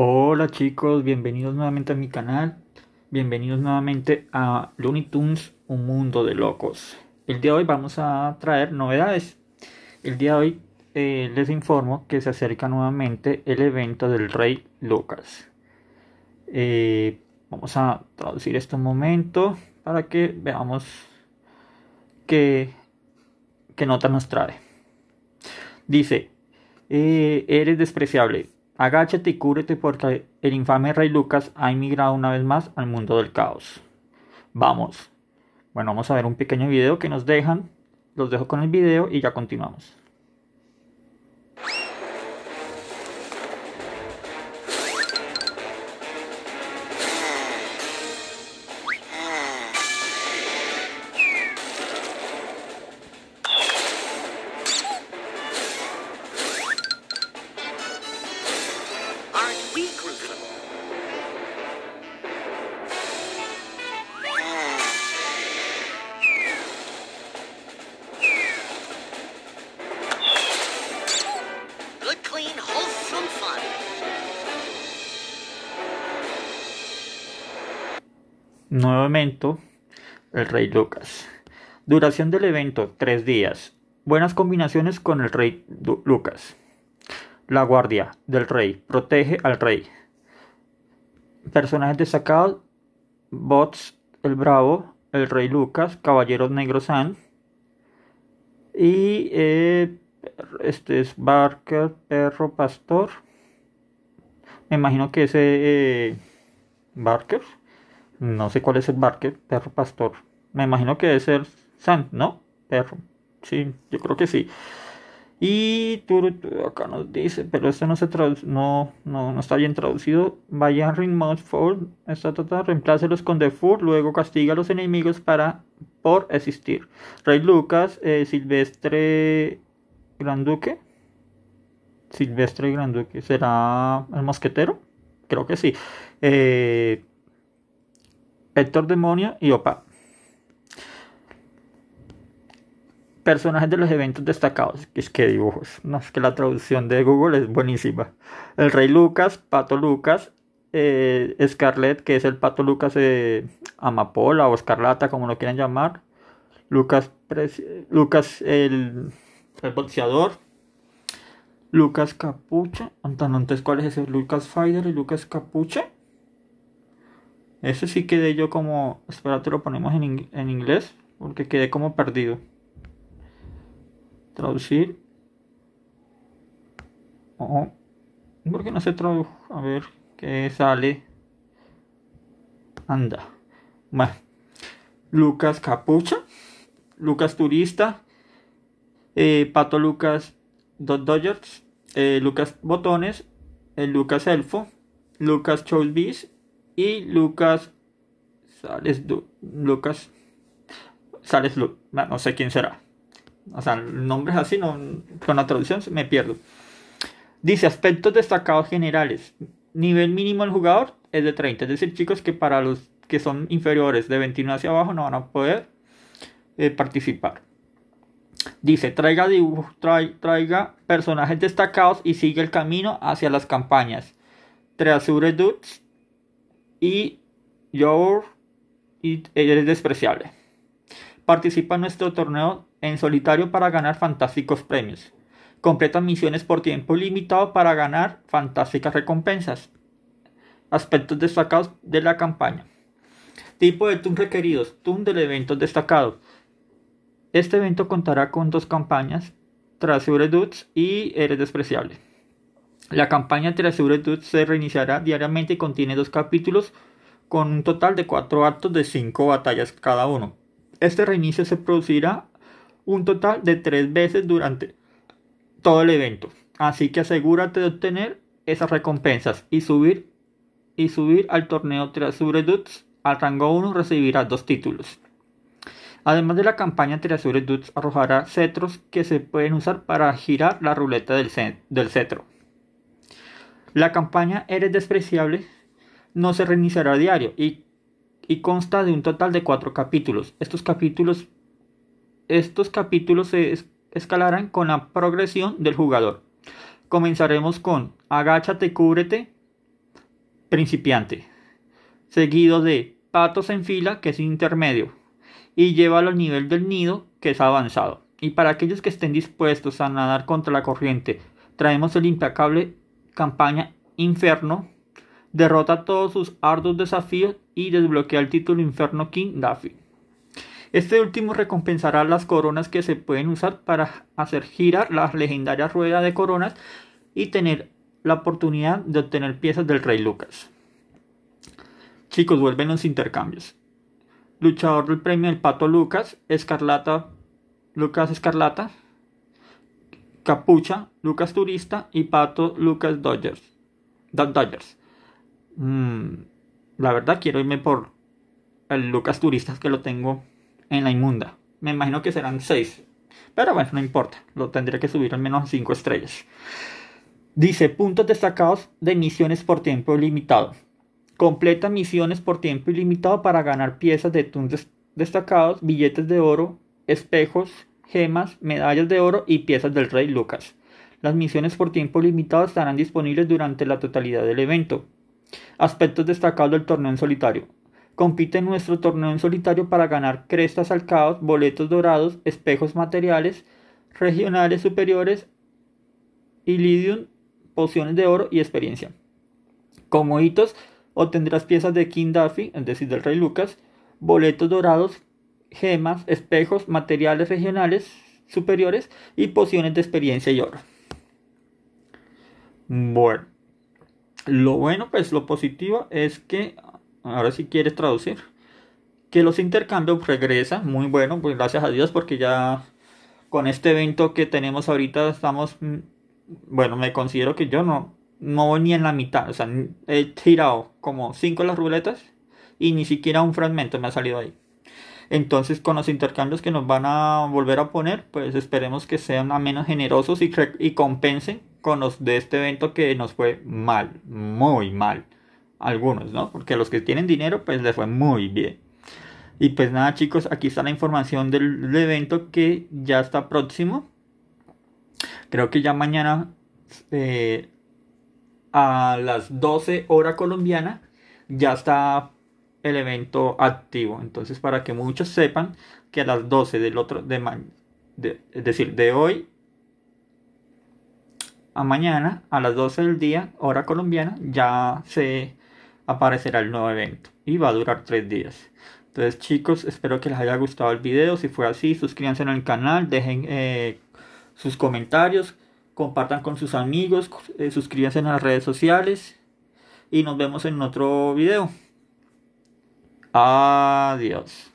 Hola chicos, bienvenidos nuevamente a mi canal. Bienvenidos nuevamente a Looney Tunes, un mundo de locos. El día de hoy vamos a traer novedades. El día de hoy eh, les informo que se acerca nuevamente el evento del Rey Lucas. Eh, vamos a traducir esto un momento para que veamos qué, qué nota nos trae. Dice, eh, eres despreciable Agáchate y cúbrete porque el infame rey Lucas ha emigrado una vez más al mundo del caos. Vamos. Bueno, vamos a ver un pequeño video que nos dejan. Los dejo con el video y ya continuamos. Nuevo evento, el Rey Lucas. Duración del evento, Tres días. Buenas combinaciones con el Rey Lucas. La guardia del rey protege al rey. Personajes destacados: Bots el Bravo, el Rey Lucas, Caballeros Negro San y eh, este es Barker Perro Pastor. Me imagino que ese eh, eh, Barker. No sé cuál es el barque, perro pastor. Me imagino que debe ser San, ¿no? Perro. Sí, yo creo que sí. Y acá nos dice, pero esto no se no, no, no, está bien traducido. Vayan Ringmouth Ford, esta tata, reemplácelos con The Four, luego castiga a los enemigos para por existir. Rey Lucas, eh, Silvestre Granduque. Silvestre Granduque, ¿será el mosquetero? Creo que sí. Eh, Héctor Demonio y Opa. Personajes de los eventos destacados. Es que dibujos. No, es que la traducción de Google es buenísima. El Rey Lucas, Pato Lucas, Scarlet eh, Scarlett, que es el Pato Lucas eh, Amapola o Escarlata, como lo quieran llamar. Lucas, Lucas el, el boxeador. Lucas Capucha. Entonces, ¿cuál es ese? Lucas Fighter y Lucas Capucha. Ese sí quedé yo como. Espérate, lo ponemos en, inglés. Porque quedé como perdido. Traducir. Oh, porque no se tradujo? A ver, ¿qué sale? Anda. Bueno. Lucas Capucha. Lucas Turista. Eh, Pato Lucas Dodgers. Eh, Lucas Botones. Eh, Lucas Elfo. Lucas Beast y Lucas Sales Lucas Sales no sé quién será. O sea, nombres así, no, con la traducción me pierdo. Dice aspectos destacados generales. Nivel mínimo del jugador es de 30. Es decir, chicos que para los que son inferiores de 21 hacia abajo no van a poder eh, participar. Dice, traiga dibujos, traiga personajes destacados y sigue el camino hacia las campañas. Treasure Dudes y Your Eres Despreciable. Participa en nuestro torneo en solitario para ganar fantásticos premios. Completa misiones por tiempo limitado para ganar fantásticas recompensas. Aspectos destacados de la campaña. Tipo de Toon requeridos. Toon del evento destacado. Este evento contará con dos campañas, Trasure Dudes y Eres Despreciable. La campaña de Dudes se reiniciará diariamente y contiene dos capítulos con un total de cuatro actos de cinco batallas cada uno. Este reinicio se producirá un total de tres veces durante todo el evento. Así que asegúrate de obtener esas recompensas y subir y subir al torneo Treasure Dudes al rango 1 recibirás dos títulos. Además de la campaña Treasure Dudes arrojará cetros que se pueden usar para girar la ruleta del cetro. La campaña Eres despreciable no se reiniciará a diario y, consta de un total de cuatro capítulos. Estos capítulos, estos capítulos se escalarán con la progresión del jugador. Comenzaremos con Agáchate, cúbrete, principiante, seguido de Patos en fila, que es intermedio, y llévalo al nivel del nido, que es avanzado. Y para aquellos que estén dispuestos a nadar contra la corriente, traemos el implacable campaña Inferno, derrota todos sus arduos desafíos y desbloquea el título Inferno King Daffy. Este último recompensará las coronas que se pueden usar para hacer girar la legendaria rueda de coronas y tener la oportunidad de obtener piezas del Rey Lucas. Chicos, vuelven los intercambios. Luchador del premio del Pato Lucas, Escarlata, Lucas Escarlata, Capucha, Lucas Turista y Pato, Lucas Dodgers. Dodgers. Mm, la verdad quiero irme por el Lucas Turistas que lo tengo en la inmunda. Me imagino que serán 6. Pero bueno, no importa. Lo tendría que subir al menos 5 estrellas. Dice, puntos destacados de misiones por tiempo ilimitado. Completa misiones por tiempo ilimitado para ganar piezas de tunes destacados, billetes de oro, espejos, gemas, medallas de oro y piezas del rey Lucas. Las misiones por tiempo limitado estarán disponibles durante la totalidad del evento. Aspectos destacados del torneo en solitario. Compite en nuestro torneo en solitario para ganar crestas al caos, boletos dorados, espejos materiales, regionales superiores, ilidium, pociones de oro y experiencia. Como hitos, obtendrás piezas de King Duffy, es decir, del Rey Lucas, boletos dorados, gemas, espejos, materiales regionales superiores y pociones de experiencia y oro. Bueno, lo bueno, pues lo positivo es que, ahora si quieres traducir, que los intercambios regresan, muy bueno, pues gracias a Dios, porque ya con este evento que tenemos ahorita estamos, mm, bueno, me considero que yo no, no voy ni en la mitad, o sea, he tirado como 5 las ruletas y ni siquiera un fragmento me ha salido ahí. Entonces con los intercambios que nos van a volver a poner, pues esperemos que sean a menos generosos y, y compensen con los de este evento que nos fue mal, muy mal. Algunos, ¿no? Porque los que tienen dinero, pues les fue muy bien. Y pues nada chicos, aquí está la información del, evento que ya está próximo. Creo que ya mañana eh, a las 12 hora colombiana ya está el evento activo. Entonces, para que muchos sepan que a las 12 del otro de, de es decir, de hoy a mañana a las 12 del día, hora colombiana, ya se aparecerá el nuevo evento y va a durar tres días. Entonces chicos, espero que les haya gustado el video. Si fue así, suscríbanse el canal, dejen eh, sus comentarios, compartan con sus amigos, eh, suscríbanse en las redes sociales y nos vemos en otro video. Adiós.